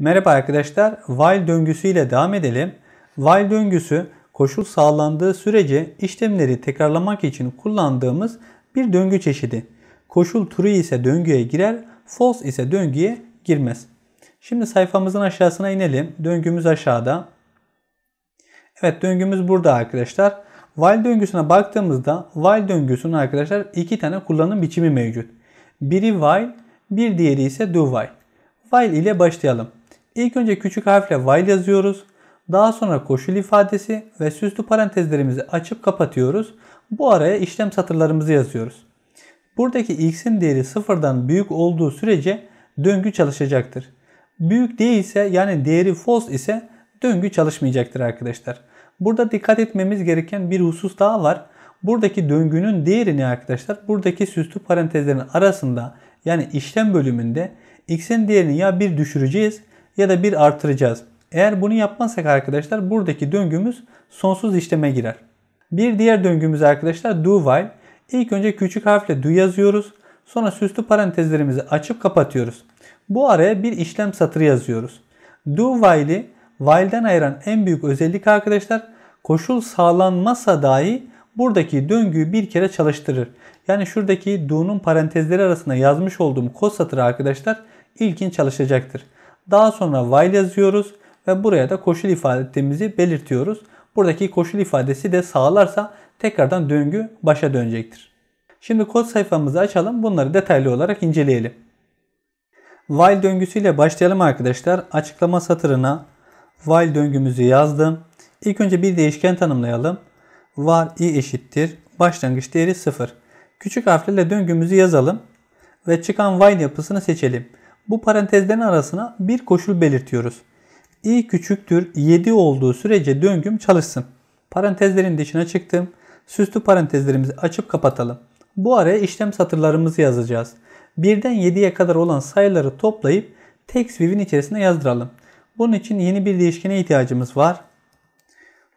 Merhaba arkadaşlar. While döngüsü ile devam edelim. While döngüsü koşul sağlandığı sürece işlemleri tekrarlamak için kullandığımız bir döngü çeşidi. Koşul true ise döngüye girer, false ise döngüye girmez. Şimdi sayfamızın aşağısına inelim. Döngümüz aşağıda. Evet döngümüz burada arkadaşlar. While döngüsüne baktığımızda while döngüsünün arkadaşlar iki tane kullanım biçimi mevcut. Biri while, bir diğeri ise do while. While ile başlayalım. İlk önce küçük harfle while yazıyoruz. Daha sonra koşul ifadesi ve süslü parantezlerimizi açıp kapatıyoruz. Bu araya işlem satırlarımızı yazıyoruz. Buradaki x'in değeri sıfırdan büyük olduğu sürece döngü çalışacaktır. Büyük değilse yani değeri false ise döngü çalışmayacaktır arkadaşlar. Burada dikkat etmemiz gereken bir husus daha var. Buradaki döngünün değeri ne arkadaşlar? Buradaki süslü parantezlerin arasında yani işlem bölümünde x'in değerini ya bir düşüreceğiz ya da 1 artıracağız. Eğer bunu yapmazsak arkadaşlar buradaki döngümüz sonsuz işleme girer. Bir diğer döngümüz arkadaşlar do while. İlk önce küçük harfle do yazıyoruz. Sonra süslü parantezlerimizi açıp kapatıyoruz. Bu araya bir işlem satırı yazıyoruz. Do while'i while'den ayıran en büyük özellik arkadaşlar koşul sağlanmasa dahi buradaki döngüyü bir kere çalıştırır. Yani şuradaki do'nun parantezleri arasında yazmış olduğum kod satırı arkadaşlar ilkin çalışacaktır. Daha sonra while yazıyoruz ve buraya da koşul ifade belirtiyoruz. Buradaki koşul ifadesi de sağlarsa tekrardan döngü başa dönecektir. Şimdi kod sayfamızı açalım. Bunları detaylı olarak inceleyelim. While döngüsüyle başlayalım arkadaşlar. Açıklama satırına while döngümüzü yazdım. İlk önce bir değişken tanımlayalım. var i eşittir başlangıç değeri 0. Küçük harflerle döngümüzü yazalım ve çıkan while yapısını seçelim bu parantezlerin arasına bir koşul belirtiyoruz. i küçüktür 7 olduğu sürece döngüm çalışsın. Parantezlerin dışına çıktım. Süslü parantezlerimizi açıp kapatalım. Bu araya işlem satırlarımızı yazacağız. 1'den 7'ye kadar olan sayıları toplayıp text view'in içerisine yazdıralım. Bunun için yeni bir değişkene ihtiyacımız var.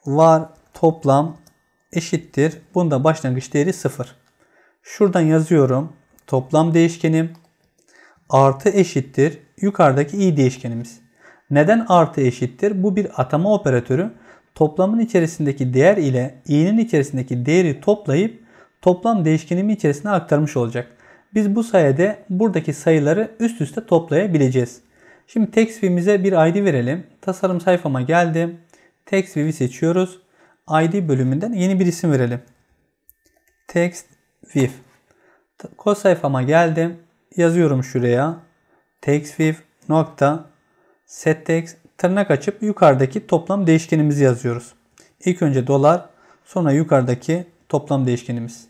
Var toplam eşittir. Bunda başlangıç değeri 0. Şuradan yazıyorum. Toplam değişkenim artı eşittir yukarıdaki i değişkenimiz. Neden artı eşittir? Bu bir atama operatörü toplamın içerisindeki değer ile i'nin içerisindeki değeri toplayıp toplam değişkenimi içerisine aktarmış olacak. Biz bu sayede buradaki sayıları üst üste toplayabileceğiz. Şimdi TextView'imize bir ID verelim. Tasarım sayfama geldim. TextView'i seçiyoruz. ID bölümünden yeni bir isim verelim. TextView. Kod sayfama geldim yazıyorum şuraya. TextView nokta setText tırnak açıp yukarıdaki toplam değişkenimizi yazıyoruz. İlk önce dolar sonra yukarıdaki toplam değişkenimiz.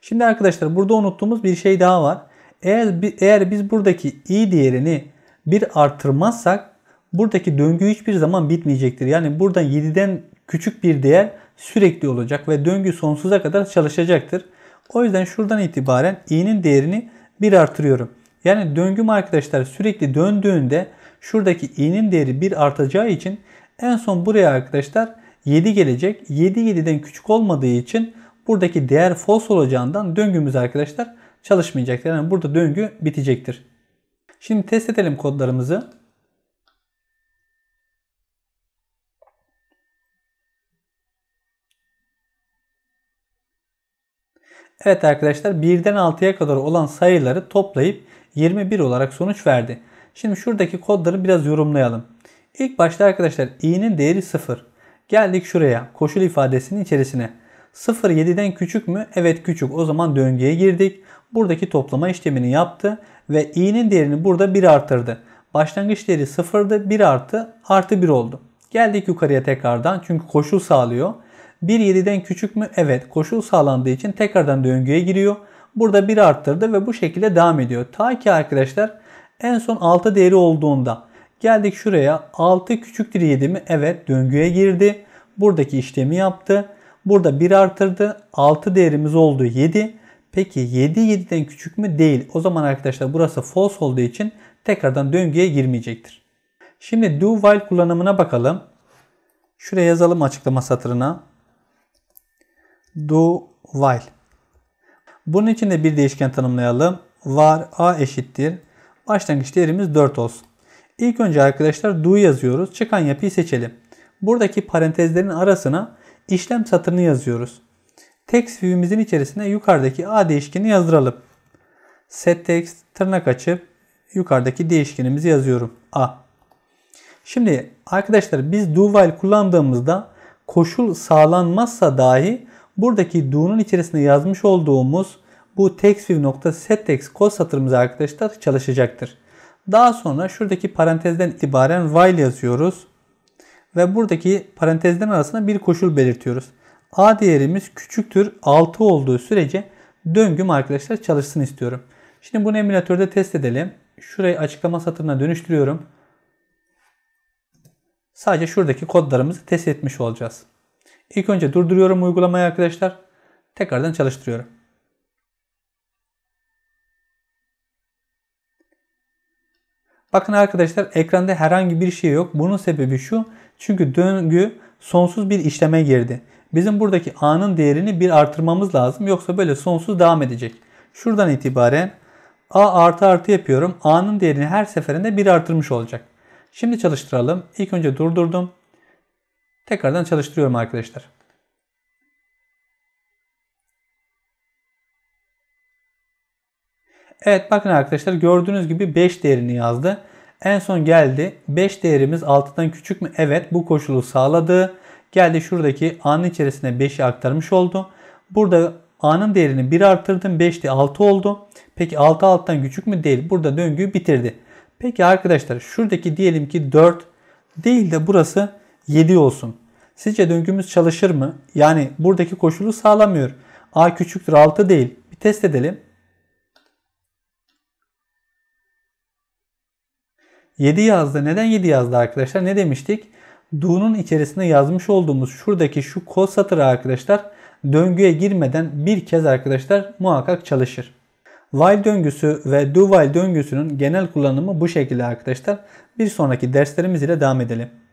Şimdi arkadaşlar burada unuttuğumuz bir şey daha var. Eğer, eğer biz buradaki i değerini bir artırmazsak buradaki döngü hiçbir zaman bitmeyecektir. Yani buradan 7'den küçük bir değer sürekli olacak ve döngü sonsuza kadar çalışacaktır. O yüzden şuradan itibaren i'nin değerini 1 artırıyorum. Yani döngüm arkadaşlar sürekli döndüğünde şuradaki i'nin değeri 1 artacağı için en son buraya arkadaşlar 7 gelecek. 7 7'den küçük olmadığı için buradaki değer false olacağından döngümüz arkadaşlar çalışmayacaktır. Yani burada döngü bitecektir. Şimdi test edelim kodlarımızı. Evet arkadaşlar 1'den 6'ya kadar olan sayıları toplayıp 21 olarak sonuç verdi. Şimdi şuradaki kodları biraz yorumlayalım. İlk başta arkadaşlar i'nin değeri 0. Geldik şuraya koşul ifadesinin içerisine. 0 7'den küçük mü? Evet küçük. O zaman döngüye girdik. Buradaki toplama işlemini yaptı ve i'nin değerini burada 1 artırdı. Başlangıç değeri 0'dı. 1 artı artı 1 oldu. Geldik yukarıya tekrardan çünkü koşul sağlıyor. 1.7'den küçük mü? Evet. Koşul sağlandığı için tekrardan döngüye giriyor. Burada 1 arttırdı ve bu şekilde devam ediyor. Ta ki arkadaşlar en son 6 değeri olduğunda geldik şuraya 6 küçüktür 7 mi? Evet döngüye girdi. Buradaki işlemi yaptı. Burada 1 arttırdı. 6 değerimiz oldu 7. Peki 7 7'den küçük mü? Değil. O zaman arkadaşlar burası false olduğu için tekrardan döngüye girmeyecektir. Şimdi do while kullanımına bakalım. Şuraya yazalım açıklama satırına do while. Bunun için de bir değişken tanımlayalım. Var a eşittir. Başlangıç değerimiz 4 olsun. İlk önce arkadaşlar do yazıyoruz. Çıkan yapıyı seçelim. Buradaki parantezlerin arasına işlem satırını yazıyoruz. Text view'imizin içerisine yukarıdaki a değişkeni yazdıralım. Set text tırnak açıp yukarıdaki değişkenimizi yazıyorum. A. Şimdi arkadaşlar biz do while kullandığımızda koşul sağlanmazsa dahi Buradaki do'nun içerisinde yazmış olduğumuz bu textView.setText kod satırımız arkadaşlar çalışacaktır. Daha sonra şuradaki parantezden itibaren while yazıyoruz. Ve buradaki parantezden arasında bir koşul belirtiyoruz. A değerimiz küçüktür 6 olduğu sürece döngüm arkadaşlar çalışsın istiyorum. Şimdi bunu emülatörde test edelim. Şurayı açıklama satırına dönüştürüyorum. Sadece şuradaki kodlarımızı test etmiş olacağız. İlk önce durduruyorum uygulamayı arkadaşlar. Tekrardan çalıştırıyorum. Bakın arkadaşlar ekranda herhangi bir şey yok. Bunun sebebi şu. Çünkü döngü sonsuz bir işleme girdi. Bizim buradaki a'nın değerini bir artırmamız lazım. Yoksa böyle sonsuz devam edecek. Şuradan itibaren a artı artı yapıyorum. a'nın değerini her seferinde bir artırmış olacak. Şimdi çalıştıralım. İlk önce durdurdum. Tekrardan çalıştırıyorum arkadaşlar. Evet bakın arkadaşlar gördüğünüz gibi 5 değerini yazdı. En son geldi. 5 değerimiz 6'dan küçük mü? Evet bu koşulu sağladı. Geldi şuradaki a'nın içerisine 5'i aktarmış oldu. Burada a'nın değerini 1 arttırdım. 5 de 6 oldu. Peki 6 alttan küçük mü? Değil. Burada döngüyü bitirdi. Peki arkadaşlar şuradaki diyelim ki 4 değil de burası 7 olsun. Sizce döngümüz çalışır mı? Yani buradaki koşulu sağlamıyor. A küçüktür 6 değil. Bir test edelim. 7 yazdı. Neden 7 yazdı arkadaşlar? Ne demiştik? Do'nun içerisinde yazmış olduğumuz şuradaki şu kol satırı arkadaşlar döngüye girmeden bir kez arkadaşlar muhakkak çalışır. While döngüsü ve do while döngüsünün genel kullanımı bu şekilde arkadaşlar. Bir sonraki derslerimiz ile devam edelim.